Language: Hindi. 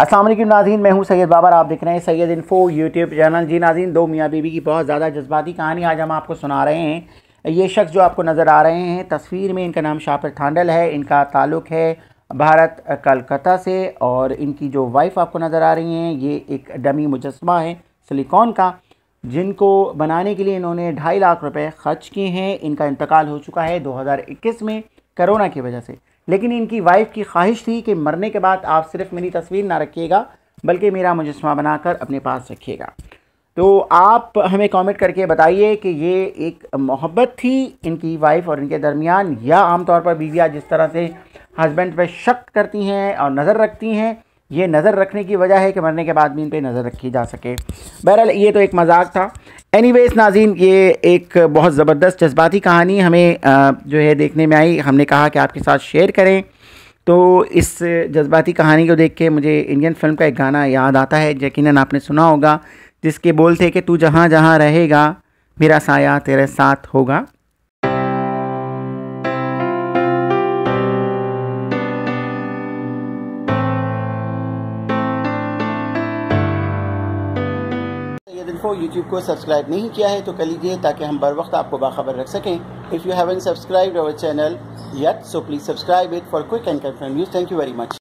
असलम नाजीन मैं हूं सैयद बाबर आप देख रहे हैं सैयद इन्फो यूट्यूब चैनल जी नाजीन दो मियाँ बीबी की बहुत ज़्यादा जज्बाती कहानी आज हम आपको सुना रहे हैं ये शख्स जो आपको नज़र आ रहे हैं तस्वीर में इनका नाम शाफिर थांडल है इनका ताल्लुक़ है भारत कलकत्ता से और इनकी जो वाइफ आपको नज़र आ रही हैं ये एक डमी मुजस्मा है सिलिकॉन का जिनको बनाने के लिए इन्होंने ढाई लाख रुपये खर्च किए हैं इनका इंतकाल हो चुका है इक्कीस में करोना की वजह से लेकिन इनकी वाइफ की ख्वाहिश थी कि मरने के बाद आप सिर्फ मेरी तस्वीर ना रखिएगा बल्कि मेरा मुजस्मा बनाकर अपने पास रखिएगा तो आप हमें कमेंट करके बताइए कि ये एक मोहब्बत थी इनकी वाइफ और इनके दरमियान या आमतौर पर बीवियाँ जिस तरह से हस्बैंड पर शक करती हैं और नज़र रखती हैं ये नज़र रखने की वजह है कि मरने के बाद भी इन पर नज़र रखी जा सके बहरहाल ये तो एक मजाक था एनी वेज नाजीन ये एक बहुत ज़बरदस्त जज्बाती कहानी हमें जो है देखने में आई हमने कहा कि आपके साथ शेयर करें तो इस जज्बाती कहानी को देख के मुझे इंडियन फिल्म का एक गाना याद आता है यकीन आपने सुना होगा जिसके बोल थे कि तू जहाँ जहाँ रहेगा मेरा साया तेरे साथ होगा इन्फो यूट्यूब को सब्सक्राइब नहीं किया है तो कर लीजिए ताकि हम बर वक्त आपको बाखबर रख सकें if you haven't subscribed our channel yet so please subscribe it for quick and confirm news thank you very much